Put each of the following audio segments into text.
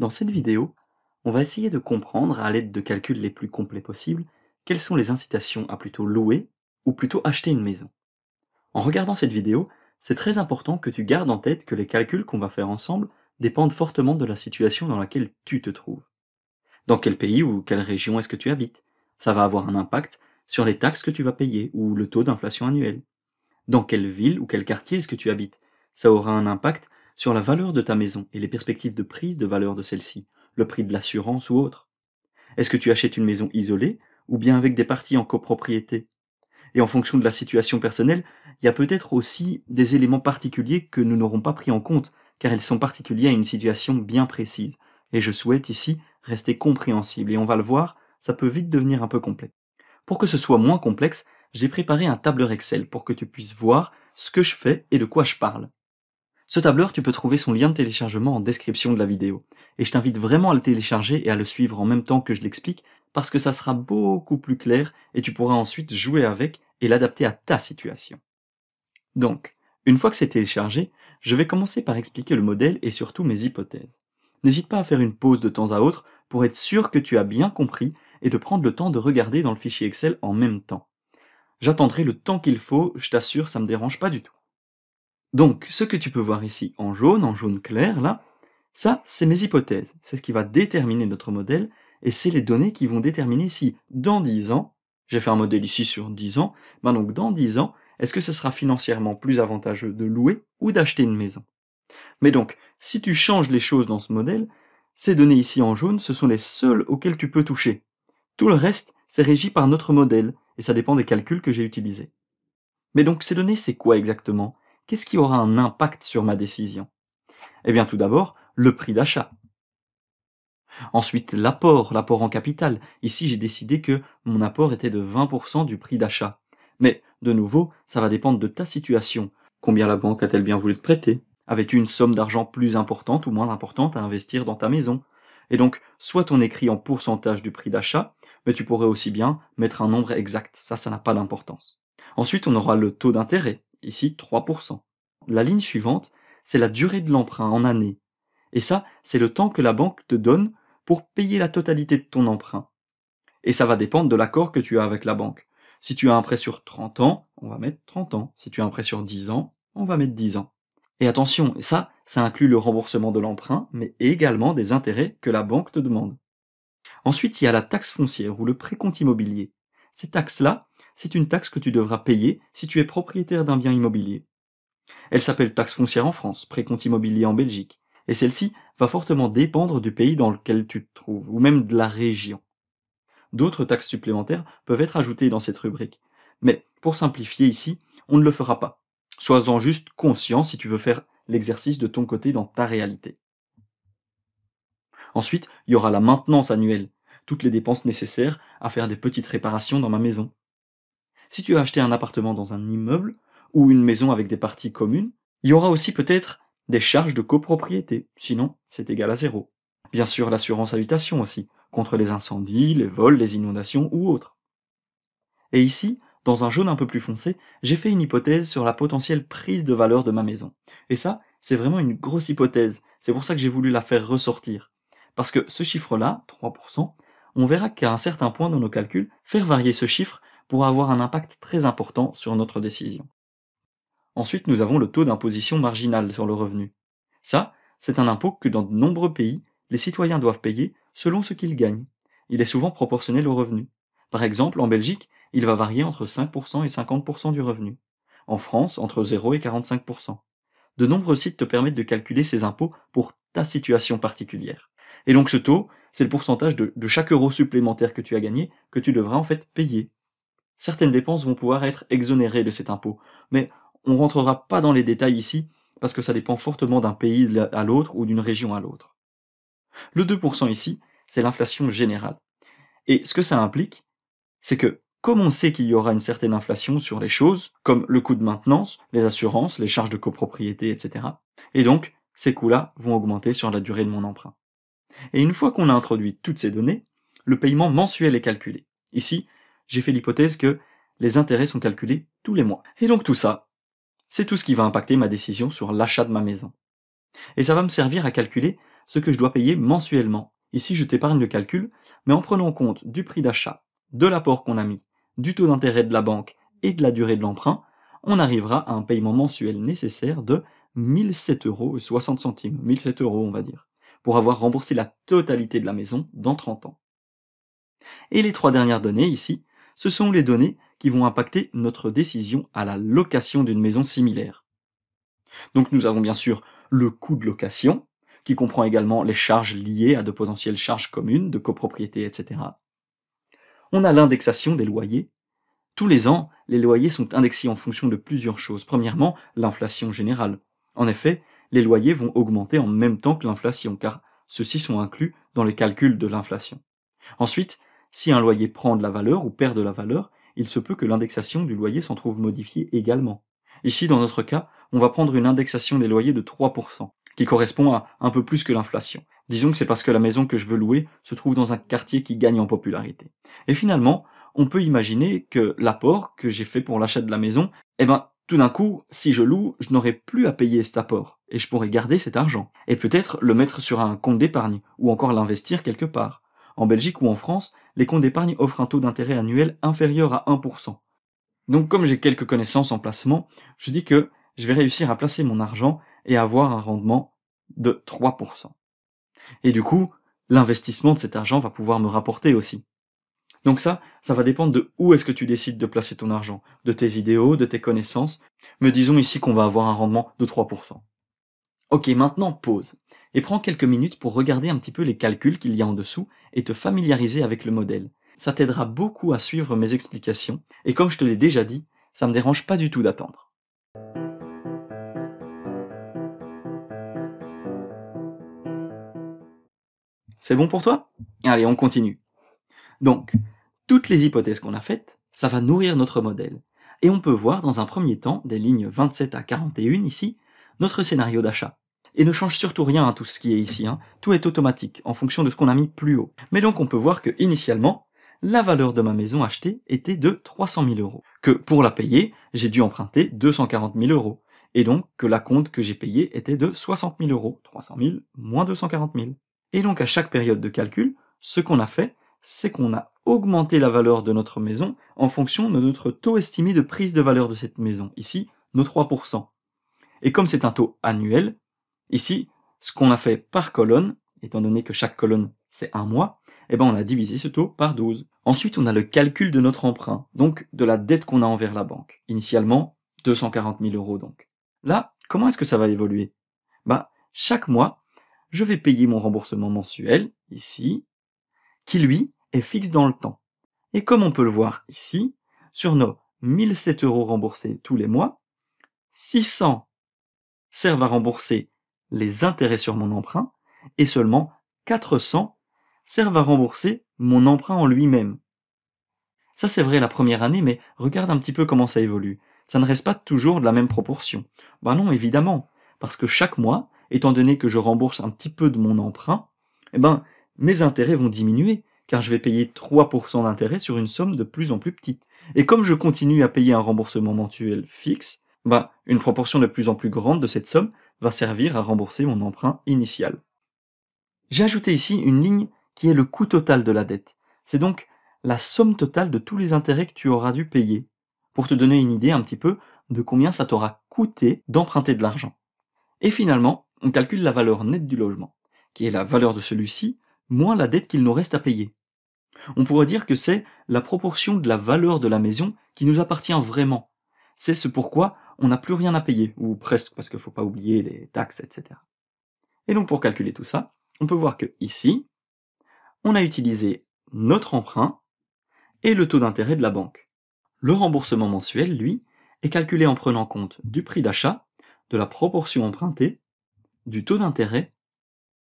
Dans cette vidéo, on va essayer de comprendre, à l'aide de calculs les plus complets possibles, quelles sont les incitations à plutôt louer ou plutôt acheter une maison. En regardant cette vidéo, c'est très important que tu gardes en tête que les calculs qu'on va faire ensemble dépendent fortement de la situation dans laquelle tu te trouves. Dans quel pays ou quelle région est-ce que tu habites Ça va avoir un impact sur les taxes que tu vas payer ou le taux d'inflation annuel. Dans quelle ville ou quel quartier est-ce que tu habites Ça aura un impact sur la valeur de ta maison et les perspectives de prise de valeur de celle-ci, le prix de l'assurance ou autre. Est-ce que tu achètes une maison isolée ou bien avec des parties en copropriété Et en fonction de la situation personnelle, il y a peut-être aussi des éléments particuliers que nous n'aurons pas pris en compte, car ils sont particuliers à une situation bien précise. Et je souhaite ici rester compréhensible, et on va le voir, ça peut vite devenir un peu complexe. Pour que ce soit moins complexe, j'ai préparé un tableur Excel pour que tu puisses voir ce que je fais et de quoi je parle. Ce tableur, tu peux trouver son lien de téléchargement en description de la vidéo. Et je t'invite vraiment à le télécharger et à le suivre en même temps que je l'explique, parce que ça sera beaucoup plus clair et tu pourras ensuite jouer avec et l'adapter à ta situation. Donc, une fois que c'est téléchargé, je vais commencer par expliquer le modèle et surtout mes hypothèses. N'hésite pas à faire une pause de temps à autre pour être sûr que tu as bien compris et de prendre le temps de regarder dans le fichier Excel en même temps. J'attendrai le temps qu'il faut, je t'assure, ça me dérange pas du tout. Donc, ce que tu peux voir ici en jaune, en jaune clair, là, ça, c'est mes hypothèses. C'est ce qui va déterminer notre modèle, et c'est les données qui vont déterminer si, dans 10 ans, j'ai fait un modèle ici sur 10 ans, ben donc dans 10 ans, est-ce que ce sera financièrement plus avantageux de louer ou d'acheter une maison Mais donc, si tu changes les choses dans ce modèle, ces données ici en jaune, ce sont les seules auxquelles tu peux toucher. Tout le reste, c'est régi par notre modèle, et ça dépend des calculs que j'ai utilisés. Mais donc, ces données, c'est quoi exactement qu'est-ce qui aura un impact sur ma décision Eh bien tout d'abord, le prix d'achat. Ensuite, l'apport, l'apport en capital. Ici, j'ai décidé que mon apport était de 20% du prix d'achat. Mais, de nouveau, ça va dépendre de ta situation. Combien la banque a-t-elle bien voulu te prêter Avais-tu une somme d'argent plus importante ou moins importante à investir dans ta maison Et donc, soit on écrit en pourcentage du prix d'achat, mais tu pourrais aussi bien mettre un nombre exact. Ça, ça n'a pas d'importance. Ensuite, on aura le taux d'intérêt ici 3%. La ligne suivante, c'est la durée de l'emprunt en année. Et ça, c'est le temps que la banque te donne pour payer la totalité de ton emprunt. Et ça va dépendre de l'accord que tu as avec la banque. Si tu as un prêt sur 30 ans, on va mettre 30 ans. Si tu as un prêt sur 10 ans, on va mettre 10 ans. Et attention, ça, ça inclut le remboursement de l'emprunt, mais également des intérêts que la banque te demande. Ensuite, il y a la taxe foncière ou le précompte immobilier. Ces taxes-là, c'est une taxe que tu devras payer si tu es propriétaire d'un bien immobilier. Elle s'appelle taxe foncière en France, précompte immobilier en Belgique, et celle-ci va fortement dépendre du pays dans lequel tu te trouves, ou même de la région. D'autres taxes supplémentaires peuvent être ajoutées dans cette rubrique, mais pour simplifier ici, on ne le fera pas. Sois-en juste conscient si tu veux faire l'exercice de ton côté dans ta réalité. Ensuite, il y aura la maintenance annuelle, toutes les dépenses nécessaires à faire des petites réparations dans ma maison, si tu as acheté un appartement dans un immeuble ou une maison avec des parties communes, il y aura aussi peut-être des charges de copropriété, sinon c'est égal à zéro. Bien sûr l'assurance habitation aussi, contre les incendies, les vols, les inondations ou autres. Et ici, dans un jaune un peu plus foncé, j'ai fait une hypothèse sur la potentielle prise de valeur de ma maison. Et ça, c'est vraiment une grosse hypothèse, c'est pour ça que j'ai voulu la faire ressortir. Parce que ce chiffre-là, 3%, on verra qu'à un certain point dans nos calculs, faire varier ce chiffre pourra avoir un impact très important sur notre décision. Ensuite, nous avons le taux d'imposition marginale sur le revenu. Ça, c'est un impôt que dans de nombreux pays, les citoyens doivent payer selon ce qu'ils gagnent. Il est souvent proportionnel au revenu. Par exemple, en Belgique, il va varier entre 5% et 50% du revenu. En France, entre 0 et 45%. De nombreux sites te permettent de calculer ces impôts pour ta situation particulière. Et donc ce taux, c'est le pourcentage de chaque euro supplémentaire que tu as gagné que tu devras en fait payer certaines dépenses vont pouvoir être exonérées de cet impôt. Mais on ne rentrera pas dans les détails ici, parce que ça dépend fortement d'un pays à l'autre ou d'une région à l'autre. Le 2% ici, c'est l'inflation générale. Et ce que ça implique, c'est que comme on sait qu'il y aura une certaine inflation sur les choses, comme le coût de maintenance, les assurances, les charges de copropriété, etc., et donc ces coûts-là vont augmenter sur la durée de mon emprunt. Et une fois qu'on a introduit toutes ces données, le paiement mensuel est calculé. Ici, j'ai fait l'hypothèse que les intérêts sont calculés tous les mois. Et donc tout ça, c'est tout ce qui va impacter ma décision sur l'achat de ma maison. Et ça va me servir à calculer ce que je dois payer mensuellement. Ici, je t'épargne le calcul, mais en prenant compte du prix d'achat, de l'apport qu'on a mis, du taux d'intérêt de la banque et de la durée de l'emprunt, on arrivera à un paiement mensuel nécessaire de 1007 euros et 60 centimes, 1007 euros on va dire, pour avoir remboursé la totalité de la maison dans 30 ans. Et les trois dernières données ici, ce sont les données qui vont impacter notre décision à la location d'une maison similaire. Donc nous avons bien sûr le coût de location, qui comprend également les charges liées à de potentielles charges communes, de copropriété, etc. On a l'indexation des loyers. Tous les ans, les loyers sont indexés en fonction de plusieurs choses. Premièrement, l'inflation générale. En effet, les loyers vont augmenter en même temps que l'inflation, car ceux-ci sont inclus dans les calculs de l'inflation. Ensuite, si un loyer prend de la valeur ou perd de la valeur, il se peut que l'indexation du loyer s'en trouve modifiée également. Ici, dans notre cas, on va prendre une indexation des loyers de 3%, qui correspond à un peu plus que l'inflation. Disons que c'est parce que la maison que je veux louer se trouve dans un quartier qui gagne en popularité. Et finalement, on peut imaginer que l'apport que j'ai fait pour l'achat de la maison, eh ben, tout d'un coup, si je loue, je n'aurai plus à payer cet apport, et je pourrai garder cet argent, et peut-être le mettre sur un compte d'épargne, ou encore l'investir quelque part. En Belgique ou en France, les comptes d'épargne offrent un taux d'intérêt annuel inférieur à 1%. Donc comme j'ai quelques connaissances en placement, je dis que je vais réussir à placer mon argent et avoir un rendement de 3%. Et du coup, l'investissement de cet argent va pouvoir me rapporter aussi. Donc ça, ça va dépendre de où est-ce que tu décides de placer ton argent, de tes idéaux, de tes connaissances, Me disons ici qu'on va avoir un rendement de 3%. Ok, maintenant pause et prends quelques minutes pour regarder un petit peu les calculs qu'il y a en dessous et te familiariser avec le modèle. Ça t'aidera beaucoup à suivre mes explications et comme je te l'ai déjà dit, ça me dérange pas du tout d'attendre. C'est bon pour toi Allez, on continue. Donc, toutes les hypothèses qu'on a faites, ça va nourrir notre modèle. Et on peut voir dans un premier temps, des lignes 27 à 41 ici, notre scénario d'achat et ne change surtout rien à tout ce qui est ici. Hein. Tout est automatique, en fonction de ce qu'on a mis plus haut. Mais donc on peut voir que initialement, la valeur de ma maison achetée était de 300 000 euros. Que pour la payer, j'ai dû emprunter 240 000 euros. Et donc que la compte que j'ai payée était de 60 000 euros. 300 000 moins 240 000. Et donc à chaque période de calcul, ce qu'on a fait, c'est qu'on a augmenté la valeur de notre maison en fonction de notre taux estimé de prise de valeur de cette maison. Ici, nos 3%. Et comme c'est un taux annuel, Ici, ce qu'on a fait par colonne, étant donné que chaque colonne c'est un mois, eh ben on a divisé ce taux par 12. Ensuite, on a le calcul de notre emprunt, donc de la dette qu'on a envers la banque. Initialement, 240 000 euros donc. Là, comment est-ce que ça va évoluer Bah, chaque mois, je vais payer mon remboursement mensuel, ici, qui lui est fixe dans le temps. Et comme on peut le voir ici, sur nos 1007 euros remboursés tous les mois, 600 servent à rembourser les intérêts sur mon emprunt et seulement 400 servent à rembourser mon emprunt en lui-même. Ça c'est vrai la première année, mais regarde un petit peu comment ça évolue. Ça ne reste pas toujours de la même proportion. Bah non, évidemment, parce que chaque mois, étant donné que je rembourse un petit peu de mon emprunt, eh ben, mes intérêts vont diminuer, car je vais payer 3% d'intérêt sur une somme de plus en plus petite. Et comme je continue à payer un remboursement mensuel fixe, bah, une proportion de plus en plus grande de cette somme va servir à rembourser mon emprunt initial. J'ai ajouté ici une ligne qui est le coût total de la dette. C'est donc la somme totale de tous les intérêts que tu auras dû payer, pour te donner une idée un petit peu de combien ça t'aura coûté d'emprunter de l'argent. Et finalement, on calcule la valeur nette du logement, qui est la valeur de celui-ci moins la dette qu'il nous reste à payer. On pourrait dire que c'est la proportion de la valeur de la maison qui nous appartient vraiment. C'est ce pourquoi on n'a plus rien à payer, ou presque, parce qu'il ne faut pas oublier les taxes, etc. Et donc pour calculer tout ça, on peut voir que ici, on a utilisé notre emprunt et le taux d'intérêt de la banque. Le remboursement mensuel, lui, est calculé en prenant compte du prix d'achat, de la proportion empruntée, du taux d'intérêt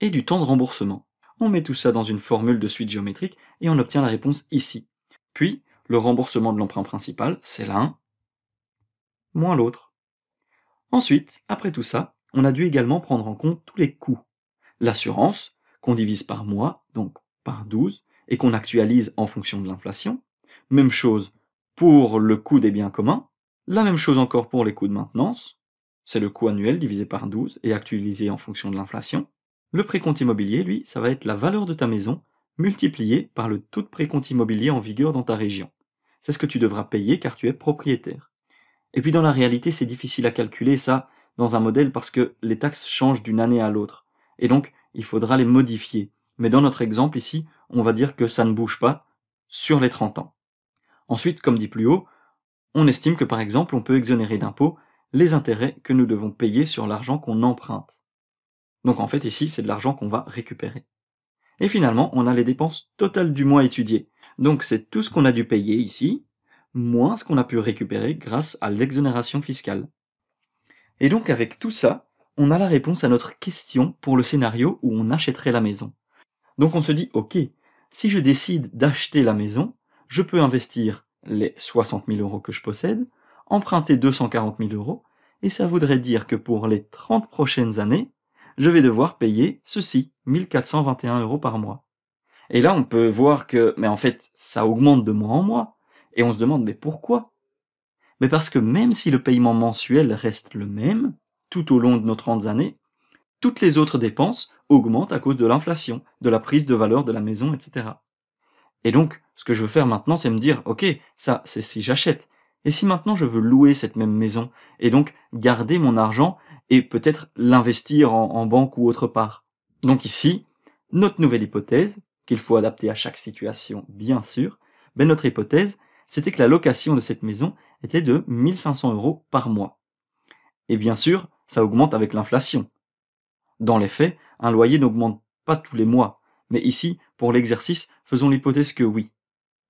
et du temps de remboursement. On met tout ça dans une formule de suite géométrique et on obtient la réponse ici. Puis, le remboursement de l'emprunt principal, c'est là moins l'autre. Ensuite, après tout ça, on a dû également prendre en compte tous les coûts. L'assurance, qu'on divise par mois, donc par 12, et qu'on actualise en fonction de l'inflation. Même chose pour le coût des biens communs. La même chose encore pour les coûts de maintenance. C'est le coût annuel divisé par 12 et actualisé en fonction de l'inflation. Le précompte immobilier, lui, ça va être la valeur de ta maison multipliée par le taux de précompte immobilier en vigueur dans ta région. C'est ce que tu devras payer car tu es propriétaire. Et puis dans la réalité, c'est difficile à calculer ça dans un modèle parce que les taxes changent d'une année à l'autre. Et donc, il faudra les modifier. Mais dans notre exemple ici, on va dire que ça ne bouge pas sur les 30 ans. Ensuite, comme dit plus haut, on estime que par exemple, on peut exonérer d'impôts les intérêts que nous devons payer sur l'argent qu'on emprunte. Donc en fait ici, c'est de l'argent qu'on va récupérer. Et finalement, on a les dépenses totales du mois étudiées. Donc c'est tout ce qu'on a dû payer ici, moins ce qu'on a pu récupérer grâce à l'exonération fiscale. Et donc avec tout ça, on a la réponse à notre question pour le scénario où on achèterait la maison. Donc on se dit, ok, si je décide d'acheter la maison, je peux investir les 60 000 euros que je possède, emprunter 240 000 euros, et ça voudrait dire que pour les 30 prochaines années, je vais devoir payer ceci, 1421 euros par mois. Et là, on peut voir que, mais en fait, ça augmente de mois en mois. Et on se demande, mais pourquoi Mais parce que même si le paiement mensuel reste le même tout au long de nos 30 années, toutes les autres dépenses augmentent à cause de l'inflation, de la prise de valeur de la maison, etc. Et donc, ce que je veux faire maintenant, c'est me dire, ok, ça, c'est si j'achète. Et si maintenant je veux louer cette même maison, et donc garder mon argent et peut-être l'investir en, banque ou autre part. Donc ici, notre nouvelle hypothèse, qu'il faut adapter à chaque situation, bien sûr, ben notre hypothèse, c'était que la location de cette maison était de 1500 euros par mois. Et bien sûr, ça augmente avec l'inflation. Dans les faits, un loyer n'augmente pas tous les mois, mais ici, pour l'exercice, faisons l'hypothèse que oui.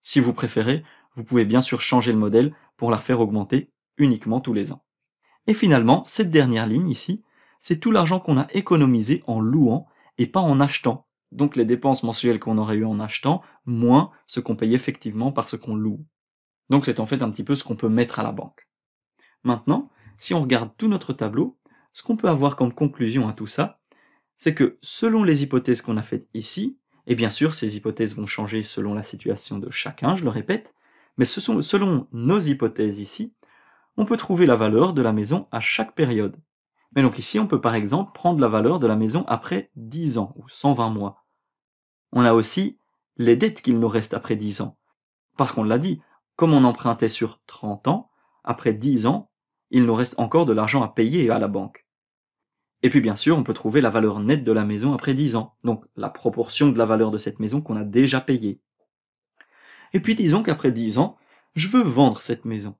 Si vous préférez, vous pouvez bien sûr changer le modèle pour la faire augmenter uniquement tous les ans. Et finalement, cette dernière ligne ici, c'est tout l'argent qu'on a économisé en louant et pas en achetant. Donc les dépenses mensuelles qu'on aurait eues en achetant, moins ce qu'on paye effectivement par ce qu'on loue. Donc c'est en fait un petit peu ce qu'on peut mettre à la banque. Maintenant, si on regarde tout notre tableau, ce qu'on peut avoir comme conclusion à tout ça, c'est que selon les hypothèses qu'on a faites ici, et bien sûr ces hypothèses vont changer selon la situation de chacun, je le répète, mais ce sont, selon nos hypothèses ici, on peut trouver la valeur de la maison à chaque période. Mais donc ici, on peut par exemple prendre la valeur de la maison après 10 ans ou 120 mois. On a aussi les dettes qu'il nous reste après 10 ans. Parce qu'on l'a dit, comme on empruntait sur 30 ans, après 10 ans, il nous reste encore de l'argent à payer à la banque. Et puis bien sûr, on peut trouver la valeur nette de la maison après 10 ans, donc la proportion de la valeur de cette maison qu'on a déjà payée. Et puis disons qu'après 10 ans, je veux vendre cette maison.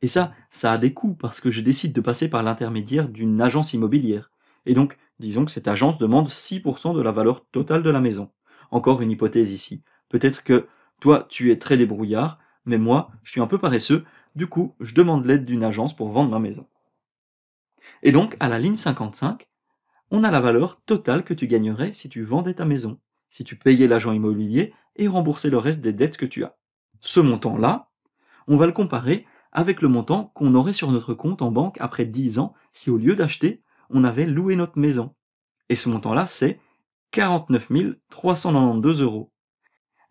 Et ça, ça a des coûts parce que je décide de passer par l'intermédiaire d'une agence immobilière. Et donc, disons que cette agence demande 6% de la valeur totale de la maison. Encore une hypothèse ici. Peut-être que toi, tu es très débrouillard mais moi, je suis un peu paresseux, du coup, je demande l'aide d'une agence pour vendre ma maison. Et donc, à la ligne 55, on a la valeur totale que tu gagnerais si tu vendais ta maison, si tu payais l'agent immobilier et remboursais le reste des dettes que tu as. Ce montant-là, on va le comparer avec le montant qu'on aurait sur notre compte en banque après 10 ans si au lieu d'acheter, on avait loué notre maison. Et ce montant-là, c'est 49 392 euros.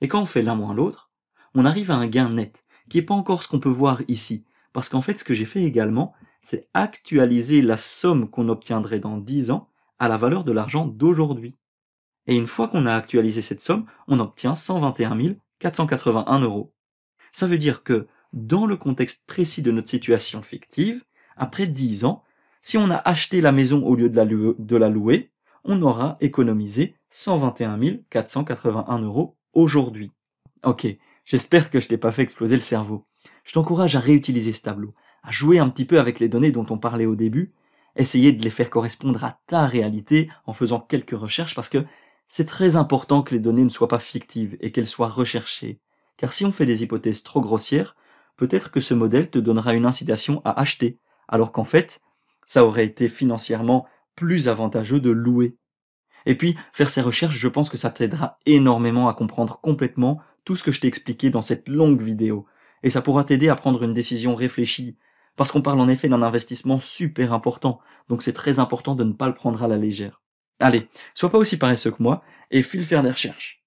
Et quand on fait l'un moins l'autre, on arrive à un gain net, qui n'est pas encore ce qu'on peut voir ici. Parce qu'en fait, ce que j'ai fait également, c'est actualiser la somme qu'on obtiendrait dans 10 ans à la valeur de l'argent d'aujourd'hui. Et une fois qu'on a actualisé cette somme, on obtient 121 481 euros. Ça veut dire que, dans le contexte précis de notre situation fictive, après 10 ans, si on a acheté la maison au lieu de la, louer, on aura économisé 121 481 euros aujourd'hui. Ok, J'espère que je t'ai pas fait exploser le cerveau. Je t'encourage à réutiliser ce tableau, à jouer un petit peu avec les données dont on parlait au début, essayer de les faire correspondre à ta réalité en faisant quelques recherches parce que c'est très important que les données ne soient pas fictives et qu'elles soient recherchées. Car si on fait des hypothèses trop grossières, peut-être que ce modèle te donnera une incitation à acheter, alors qu'en fait, ça aurait été financièrement plus avantageux de louer. Et puis, faire ces recherches, je pense que ça t'aidera énormément à comprendre complètement tout ce que je t'ai expliqué dans cette longue vidéo, et ça pourra t'aider à prendre une décision réfléchie, parce qu'on parle en effet d'un investissement super important, donc c'est très important de ne pas le prendre à la légère. Allez, sois pas aussi paresseux que moi, et file faire des recherches.